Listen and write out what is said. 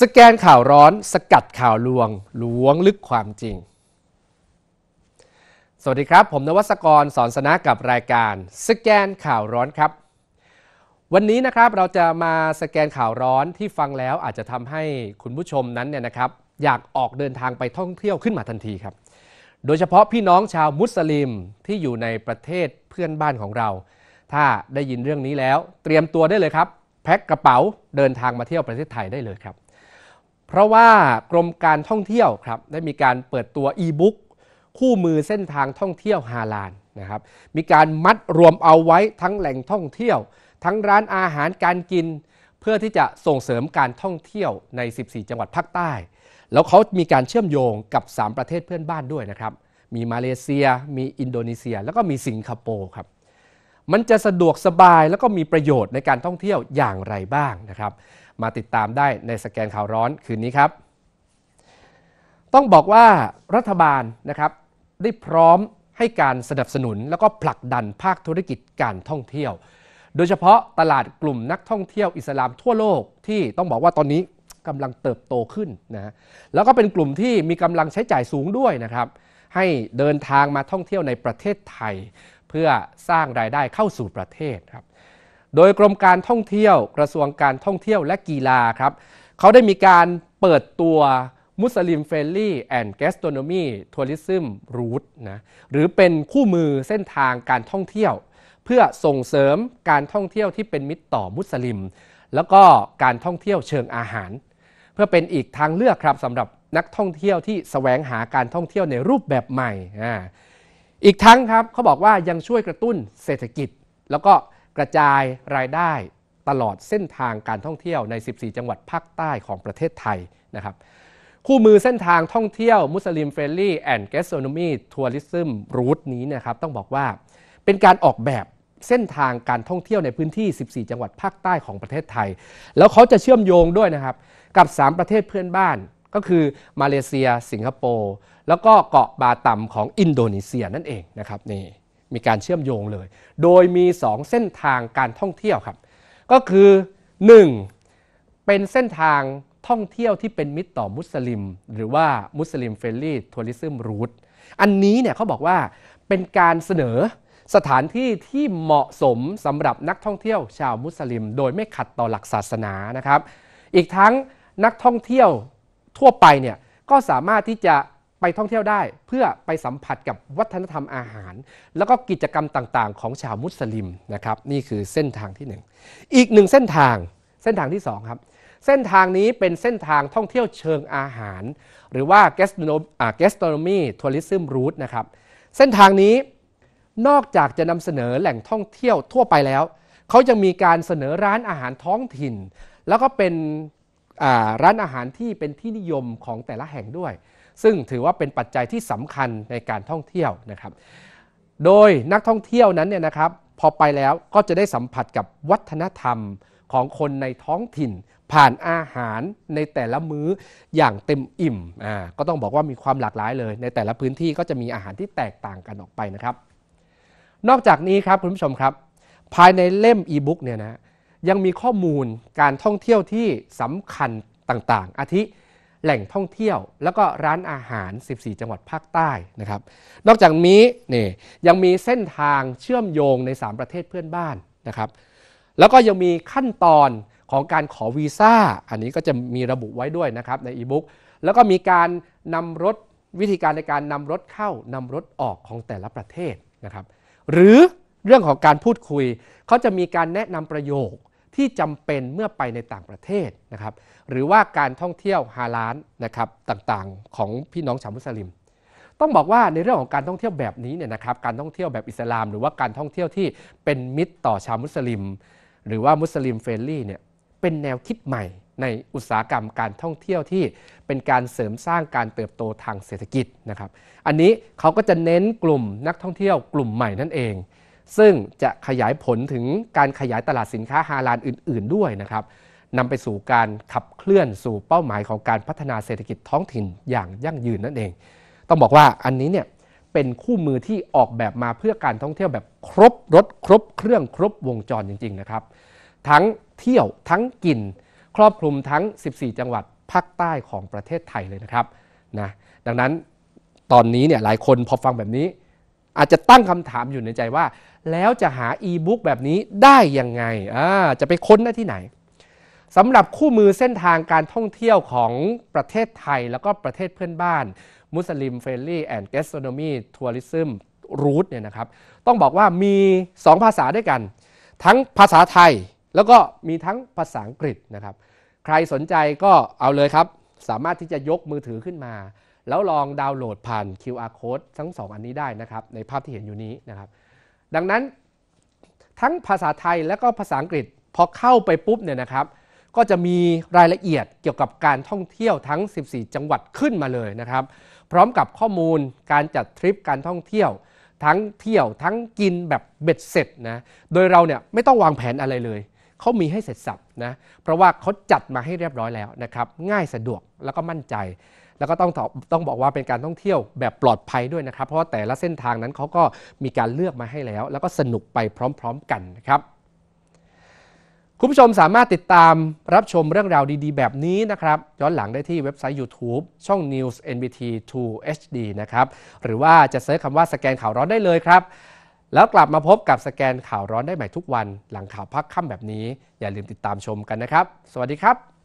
สแกนข่าวร้อนสกัดข่าวลวงล้วงลึกความจริง สวัสดีครับ ผมนวัสกรสอนสนะกับรายการสแกนข่าวร้อนครับ วันนี้นะครับเราจะมาสแกนข่าวร้อนที่ฟังแล้วอาจจะทำให้คุณผู้ชมนั้นเนี่ยนะครับอยากออกเดินทางไปท่องเที่ยวขึ้นมาทันทีครับ โดยเฉพาะพี่น้องชาวมุสลิมที่อยู่ในประเทศเพื่อนบ้านของเรา ถ้าได้ยินเรื่องนี้แล้วเตรียมตัวได้เลยครับ แพ็คกระเป๋าเดินทางมาเที่ยวประเทศไทยได้เลยครับเพราะว่ากรมการท่องเที่ยวครับได้มีการเปิดตัวอีบุ๊กคู่มือเส้นทางท่องเที่ยวฮาลานนะครับมีการมัดรวมเอาไว้ทั้งแหล่งท่องเที่ยว ทั้งร้านอาหารการกิน เพื่อที่จะส่งเสริมการท่องเที่ยวใน 14 จังหวัดภาคใต้ แล้วเขามีการเชื่อมโยงกับ 3 ประเทศเพื่อนบ้านด้วยนะครับมีมาเลเซีย มีอินโดนีเซีย แล้วก็มีสิงคโปร์ครับมันจะสะดวกสบายแล้วก็มีประโยชน์ในการท่องเที่ยวอย่างไรบ้างนะครับมาติดตามได้ในสแกนข่าวร้อนคืนนี้ครับ ต้องบอกว่ารัฐบาลนะครับได้พร้อมให้การสนับสนุนแล้วก็ผลักดันภาคธุรกิจการท่องเที่ยว โดยเฉพาะตลาดกลุ่มนักท่องเที่ยวอิสลามทั่วโลกที่ต้องบอกว่าตอนนี้กำลังเติบโตขึ้นนะ แล้วก็เป็นกลุ่มที่มีกำลังใช้จ่ายสูงด้วยนะครับ ให้เดินทางมาท่องเที่ยวในประเทศไทย เพื่อสร้างรายได้เข้าสู่ประเทศครับโดยกรมการท่องเที่ยวกระทรวงการท่องเที่ยวและกีฬาครับเขาได้มีการเปิดตัวมุสลิมเฟลลี่แอนด์แกสโตนมีทัวริซึมรูทนะหรือเป็นคู่มือเส้นทางการท่องเที่ยว เพื่อส่งเสริมการท่องเที่ยวที่เป็นมิตรต่อมุสลิม แล้วก็การท่องเที่ยวเชิงอาหาร เพื่อเป็นอีกทางเลือกครับสำหรับนักท่องเที่ยวที่สแสวงหาการท่องเที่ยวในรูปแบบใหม่อีกทั้งครับเขาบอกว่ายังช่วยกระตุ้นเศรษฐกิจแล้วก็กระจายรายได้ตลอดเส้นทางการท่องเที่ยวใน 14 จังหวัดภาคใต้ของประเทศไทยนะครับ คู่มือเส้นทางท่องเที่ยวมุสลิมเฟรนลี่แอนด์แกสโรนมีทัวริซึมรูทนี้นะครับต้องบอกว่าเป็นการออกแบบเส้นทางการท่องเที่ยวในพื้นที่ 14 จังหวัดภาคใต้ของประเทศไทย แล้วเขาจะเชื่อมโยงด้วยนะครับกับ 3 ประเทศเพื่อนบ้าน ก็คือมาเลเซีย สิงคโปร์แล้วก็เกาะบาตัมของอินโดนีเซียนั่นเองนะครับนี่มีการเชื่อมโยงเลย โดยมี2เส้นทางการท่องเที่ยวครับ ก็คือ 1. เป็นเส้นทางท่องเที่ยวที่เป็นมิตรต่อมุสลิม หรือว่ามุสลิมเฟรนลี่ทัวริซึมรูทอันนี้เนี่ยเขาบอกว่าเป็นการเสนอสถานที่ที่เหมาะสมสำหรับนักท่องเที่ยวชาวมุสลิม โดยไม่ขัดต่อหลักศาสนานะครับ อีกทั้งนักท่องเที่ยวทั่วไปเนี่ยก็สามารถที่จะไปท่องเที่ยวได้เพื่อไปสัมผัสกับวัฒนธรรมอาหาร แล้วก็กิจกรรมต่างๆ ของชาวมุสลิมนะครับ นี่คือเส้นทางที่ 1 อีกหนึ่งเส้นทางเส้นทางที่ 2 ครับ เส้นทางนี้เป็นเส้นทางท่องเที่ยวเชิงอาหาร หรือว่า gastronomy tourism route นะครับเส้นทางนี้นอกจากจะนำเสนอแหล่งท่องเที่ยวทั่วไปแล้ว เขายังมีการเสนอร้านอาหารท้องถิ่น แล้วก็เป็นร้านอาหารที่เป็นที่นิยมของแต่ละแห่งด้วย ซึ่งถือว่าเป็นปัจจัยที่สำคัญในการท่องเที่ยวนะครับ โดยนักท่องเที่ยวนั้นเนี่ยนะครับพอไปแล้วก็จะได้สัมผัสกับวัฒนธรรมของคนในท้องถิ่น ผ่านอาหารในแต่ละมื้ออย่างเต็มอิ่มอ่าก็ต้องบอกว่ามีความหลากหลายเลย ในแต่ละพื้นที่ก็จะมีอาหารที่แตกต่างกันออกไปนะครับ นอกจากนี้ครับคุณผู้ชมครับ ภายในเล่มอีบุ๊กเนี่ยนะยังมีข้อมูลการท่องเที่ยวที่สำคัญต่างๆ อาทิแหล่งท่องเที่ยว แล้วก็ร้านอาหาร 14 จังหวัดภาคใต้นะครับ นอกจากนี้นี่ยังมีเส้นทางเชื่อมโยงใน 3 ประเทศเพื่อนบ้านนะครับแล้วก็ยังมีขั้นตอนของการขอวีซ่าอันนี้ก็จะมีระบุไว้ด้วยนะครับในอีบุ๊กแล้วก็มีการนำรถวิธีการในการนำรถเข้านำรถออกของแต่ละประเทศนะครับหรือเรื่องของการพูดคุยเขาจะมีการแนะนำประโยคที่จำเป็นเมื่อไปในต่างประเทศนะครับหรือว่าการท่องเที่ยวฮาลานนะครับต่างๆของพี่น้องชาวมุสลิมต้องบอกว่าในเรื่องของการท่องเที่ยวแบบนี้เนี่ยนะครับการท่องเที่ยวแบบอิสลามหรือว่าการท่องเที่ยวที่เป็นมิตรต่อชาวมุสลิม หรือว่ามุสลิมเฟรนลี่เนี่ยเป็นแนวคิดใหม่ในอุตสาหกรรมการท่องเที่ยวที่เป็นการเสริมสร้างการเติบโตทางเศรษฐกิจนะครับ อันนี้เขาก็จะเน้นกลุ่มนักท่องเที่ยวกลุ่มใหม่นั่นเองซึ่งจะขยายผลถึงการขยายตลาดสินค้าฮาลาลอื่นๆด้วยนะครับนำไปสู่การขับเคลื่อนสู่เป้าหมายของการพัฒนาเศรษฐกิจท้องถิ่นอย่างยั่งยืนนั่นเอง ต้องบอกว่าอันนี้เนี่ยเป็นคู่มือที่ออกแบบมาเพื่อการท่องเที่ยวแบบครบรถครบ เครื่องครบวงจรจริงๆนะครับ ทั้งเที่ยวทั้งกินครอบคลุมทั้ง 14 จังหวัดภาคใต้ของประเทศไทยเลยนะครับ นะ ดังนั้นตอนนี้เนี่ยหลายคนพอฟังแบบนี้อาจจะตั้งคำถามอยู่ในใจว่า แล้วจะหาอีบุ๊กแบบนี้ได้ยังไงจะไปค้นได้ที่ไหนสำหรับคู่มือเส้นทางการท่องเที่ยวของประเทศไทย แล้วก็ประเทศเพื่อนบ้านมุสลิมเฟรนลี่แอนด์เกสโตนมีทัวริซึมรูทเนี่ยนะครับต้องบอกว่ามี 2 ภาษาด้วยกัน ทั้งภาษาไทยแล้วก็มีทั้งภาษาอังกฤษนะครับ ใครสนใจก็เอาเลยครับ สามารถที่จะยกมือถือขึ้นมาแล้วลองดาวน์โหลดผ่าน QR code ทั้ง 2 อันนี้ได้นะครับในภาพที่เห็นอยู่นี้นะครับดังนั้น ทั้งภาษาไทยและก็ภาษาอังกฤษพอเข้าไปปุ๊บเนี่ยนะครับ ก็จะมีรายละเอียดเกี่ยวกับการท่องเที่ยวทั้ง 14 จังหวัดขึ้นมาเลยนะครับพร้อมกับข้อมูลการจัดทริปการท่องเที่ยว ทั้งเที่ยว ทั้งกินแบบเบ็ดเสร็จนะโดยเราเนี่ยไม่ต้องวางแผนอะไรเลยเขามีให้เสร็จสับนะเพราะว่าเขาจัดมาให้เรียบร้อยแล้วนะครับง่ายสะดวกแล้วก็มั่นใจแล้วก็ต้องต้องบอกว่าเป็นการท่องเที่ยวแบบปลอดภัยด้วยนะครับ เพราะว่าแต่ละเส้นทางนั้นเขาก็มีการเลือกมาให้แล้ว แล้วก็สนุกไปพร้อมๆกันนะครับ คุณผู้ชมสามารถติดตามรับชมเรื่องราวดีๆ แบบนี้นะครับ ย้อนหลังได้ที่เว็บไซต์ YouTube ช่อง News NBT 2 HD นะครับ หรือว่าจะเซิร์ชคำว่าสแกนข่าวร้อนได้เลยครับ แล้วกลับมาพบกับสแกนข่าวร้อนได้ใหม่ทุกวันหลังข่าวพักค่ำแบบนี้ อย่าลืมติดตามชมกันนะครับ สวัสดีครับ